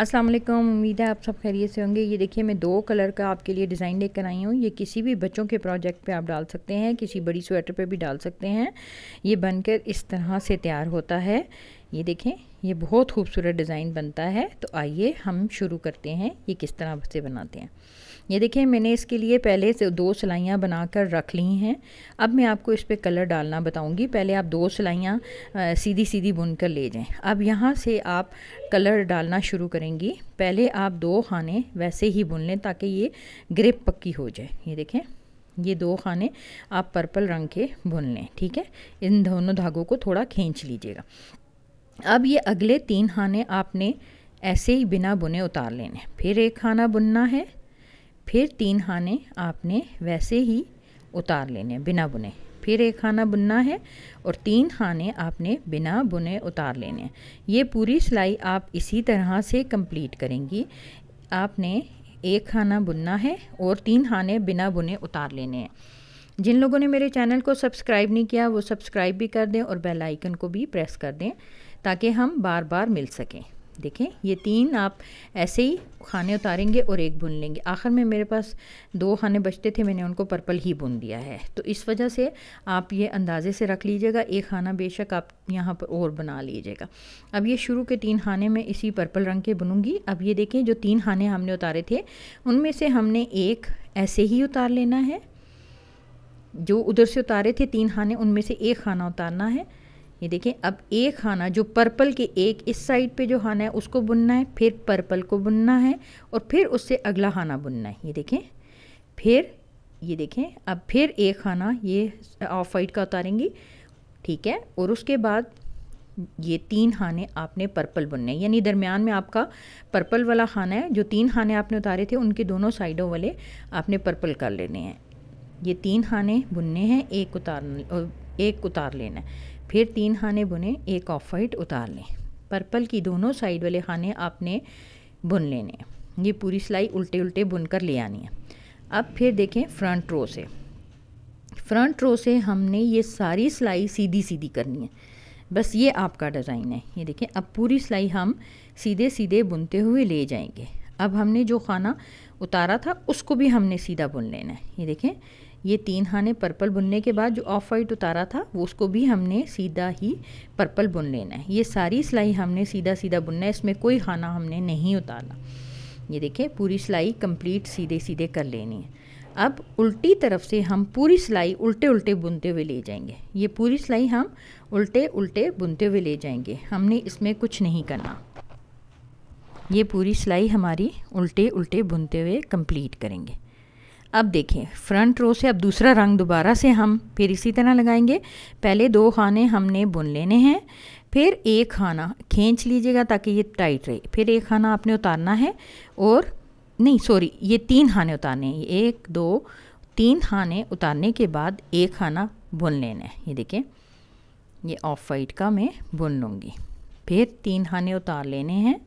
अस्सलाम वालेकुम उम्मीद है आप सब खैरियत से होंगे ये देखिए मैं दो कलर का आपके लिए डिज़ाइन लेकर आई हूँ ये किसी भी बच्चों के प्रोजेक्ट पे आप डाल सकते हैं किसी बड़ी स्वेटर पे भी डाल सकते हैं ये बनकर इस तरह से तैयार होता है ये देखें ये बहुत खूबसूरत डिज़ाइन बनता है तो आइए हम शुरू करते हैं ये किस तरह से बनाते हैं ये देखिए मैंने इसके लिए पहले से दो सिलाइयाँ बनाकर रख ली हैं अब मैं आपको इस पर कलर डालना बताऊंगी पहले आप दो सिलाइयाँ सीधी सीधी बुन कर ले जाएं अब यहाँ से आप कलर डालना शुरू करेंगी पहले आप दो खाने वैसे ही बुन लें ताकि ये ग्रिप पक्की हो जाए ये देखें ये दो खाने आप पर्पल रंग के बुन लें ठीक है इन दोनों धागों को थोड़ा खींच लीजिएगा अब ये अगले तीन खाने आपने ऐसे ही बिना बुने उतार लेने फिर एक खाना बुनना है फिर तीन खाने आपने वैसे ही उतार लेने बिना बुने फिर एक खाना बुनना है और तीन खाने आपने बिना बुने उतार लेने ये पूरी सिलाई आप इसी तरह से कंप्लीट करेंगी आपने एक खाना बुनना है और तीन खाने बिना बुने उतार लेने हैं जिन लोगों ने मेरे चैनल को सब्सक्राइब नहीं किया वो सब्सक्राइब भी कर दें और बेल आइकन को भी प्रेस कर दें ताकि हम बार बार मिल सकें देखें ये तीन आप ऐसे ही खाने उतारेंगे और एक भुन लेंगे आखिर में मेरे पास दो खाने बचते थे मैंने उनको पर्पल ही भुन दिया है तो इस वजह से आप ये अंदाज़े से रख लीजिएगा एक खाना बेशक आप यहाँ पर और बना लीजिएगा अब ये शुरू के तीन खाने में इसी पर्पल रंग के बुनूँगी अब ये देखें जो तीन खाने हमने उतारे थे उनमें से हमने एक ऐसे ही उतार लेना है जो उधर से उतारे थे तीन खाने उनमें से एक खाना उतारना है ये देखें अब एक खाना जो पर्पल के एक इस साइड पे जो खाना है उसको बुनना है फिर पर्पल को बुनना है और फिर उससे अगला खाना बुनना है ये देखें फिर ये देखें अब फिर एक खाना ये ऑफ वाइट का उतारेंगी ठीक है और उसके बाद ये तीन खाने आपने पर्पल बुनने हैं यानी दरमियान में आपका पर्पल वाला खाना है जो तीन खाने आपने उतारे थे उनके दोनों साइडों वाले आपने पर्पल कर लेने हैं ये तीन खाने बुनने हैं एक उतारने एक उतार लेना है फिर तीन खाने बुने एक ऑफ वाइट उतार लें पर्पल की दोनों साइड वाले खाने आपने बुन लेने हैं ये पूरी सिलाई उल्टे उल्टे बुन कर ले आनी है अब फिर देखें फ्रंट रो से फ्रंट रो से हमने ये सारी सिलाई सीधी सीधी करनी है बस ये आपका डिज़ाइन है ये देखें अब पूरी सिलाई हम सीधे सीधे बुनते हुए ले जाएंगे अब हमने जो खाना उतारा था उसको भी हमने सीधा बुन लेना है ये देखें ये तीन हाने पर्पल बुनने के बाद जो ऑफ वाइट उतारा था वो उसको भी हमने सीधा ही पर्पल बुन लेना है ये सारी सिलाई हमने सीधा सीधा बुनना है इसमें कोई खाना हमने नहीं उतारना ये देखिए पूरी सिलाई कंप्लीट सीधे सीधे कर लेनी है अब उल्टी तरफ से हम पूरी सिलाई उल्टे उल्टे बुनते हुए ले जाएंगे ये पूरी सिलाई हम उल्टे उल्टे बुनते हुए ले जाएंगे हमने इसमें कुछ नहीं करना ये पूरी सिलाई हमारी उल्टे उल्टे बुनते हुए कंप्लीट करेंगे अब देखें फ्रंट रो से अब दूसरा रंग दोबारा से हम फिर इसी तरह लगाएंगे पहले दो खाने हमने बुन लेने हैं फिर एक खाना खींच लीजिएगा ताकि ये टाइट रहे फिर एक खाना आपने उतारना है और नहीं सॉरी ये तीन खाने उतारने हैं एक दो तीन खाने उतारने के बाद एक खाना बुन लेना है ये देखें ये ऑफ वाइट का मैं बुन लूँगी फिर तीन खाने उतार लेने हैं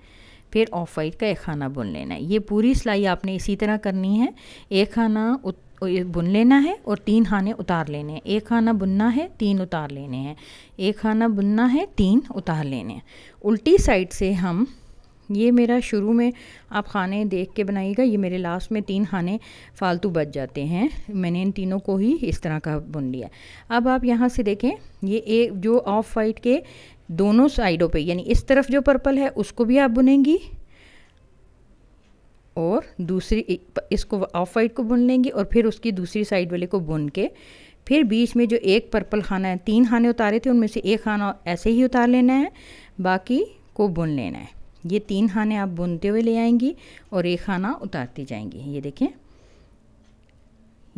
फिर ऑफ वाइट का एक खाना बुन लेना है ये पूरी सिलाई आपने इसी तरह करनी है एक खाना उत बुन लेना है और तीन खाने उतार लेने हैं एक खाना बुनना है तीन उतार लेने हैं एक खाना बुनना है तीन उतार लेने हैं उल्टी साइड से हम ये मेरा शुरू में आप खाने देख के बनाइएगा ये मेरे लास्ट में तीन खाने फालतू बच जाते हैं मैंने इन तीनों को ही इस तरह का बुन लिया अब आप यहाँ से देखें ये एक जो ऑफ वाइट के दोनों साइडों पे यानी इस तरफ जो पर्पल है उसको भी आप बुनेंगी और दूसरी इसको ऑफ वाइट को बुन लेंगी और फिर उसकी दूसरी साइड वाले को बुन के फिर बीच में जो एक पर्पल खाना है तीन खाने उतारे थे उनमें से एक खाना ऐसे ही उतार लेना है बाकी को बुन लेना है ये तीन खाने आप बुनते हुए ले आएंगी और एक खाना उतारती जाएंगी ये देखें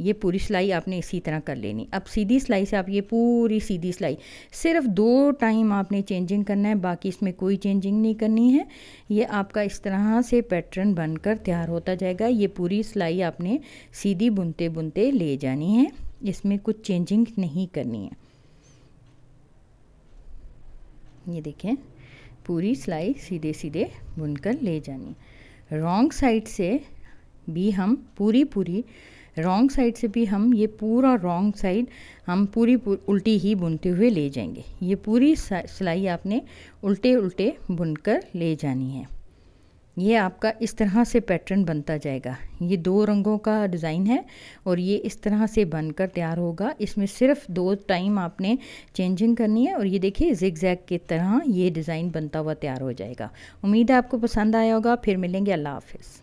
ये पूरी सिलाई आपने इसी तरह कर लेनी अब सीधी सिलाई से आप ये पूरी सीधी सिलाई सिर्फ दो टाइम आपने चेंजिंग करना है बाकी इसमें कोई चेंजिंग नहीं करनी है ये आपका इस तरह से पैटर्न बनकर तैयार होता जाएगा ये पूरी सिलाई आपने सीधी बुनते बुनते ले जानी है इसमें कुछ चेंजिंग नहीं करनी है ये देखें पूरी सिलाई सीधे सीधे बुनकर ले जानी रॉन्ग साइड से भी हम पूरी पूरी रॉन्ग साइड से भी हम ये पूरा रॉन्ग साइड हम पूरी उल्टी ही बुनते हुए ले जाएंगे ये पूरी सिलाई आपने उल्टे उल्टे बुनकर ले जानी है ये आपका इस तरह से पैटर्न बनता जाएगा ये दो रंगों का डिज़ाइन है और ये इस तरह से बनकर तैयार होगा इसमें सिर्फ दो टाइम आपने चेंजिंग करनी है और ये देखिए जिग की तरह ये डिज़ाइन बनता हुआ तैयार हो जाएगा उम्मीद है आपको पसंद आया होगा फिर मिलेंगे अल्लाह हाफिज़